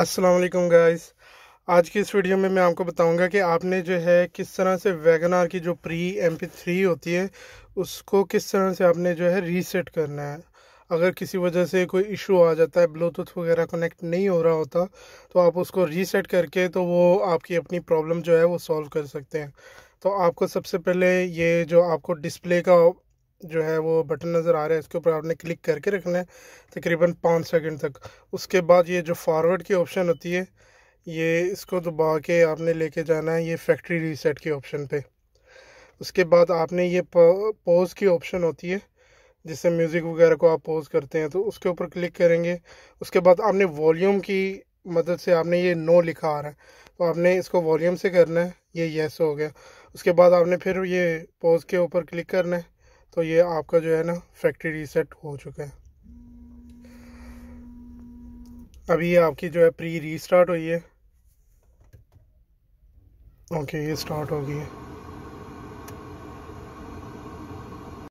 अस्सलाम वालेकुम गाइस आज की इस वीडियो में मैं आपको बताऊंगा कि आपने जो है किस तरह से आर की जो प्री एम पी थ्री होती है उसको किस तरह से आपने जो है रीसेट करना है अगर किसी वजह से कोई इशू आ जाता है ब्लूटूथ वगैरह कनेक्ट नहीं हो रहा होता तो आप उसको रीसेट करके तो वो आपकी अपनी प्रॉब्लम जो है वो सॉल्व कर सकते हैं तो आपको सबसे पहले ये जो आपको डिस्प्ले का जो है वो बटन नज़र आ रहा है इसके ऊपर आपने क्लिक करके रखना है तकरीबन पाँच सेकंड तक उसके बाद ये जो फॉरवर्ड की ऑप्शन होती है ये इसको दबा के आपने लेके जाना है ये फैक्ट्री रीसेट के ऑप्शन पे उसके बाद आपने ये पोज़ की ऑप्शन होती है जिससे म्यूज़िक वगैरह को आप पोज़ करते हैं तो उसके ऊपर क्लिक करेंगे उसके बाद आपने वॉल्यूम की मदद से आपने ये नो लिखा आ रहा है तो आपने इसको वॉल्यूम से करना है ये येस हो गया उसके बाद आपने फिर ये पोज़ के ऊपर क्लिक करना है तो ये आपका जो है ना फैक्ट्री रीसेट हो चुका है अभी ये आपकी जो है प्री रीस्टार्ट हुई है ओके ये स्टार्ट हो गई है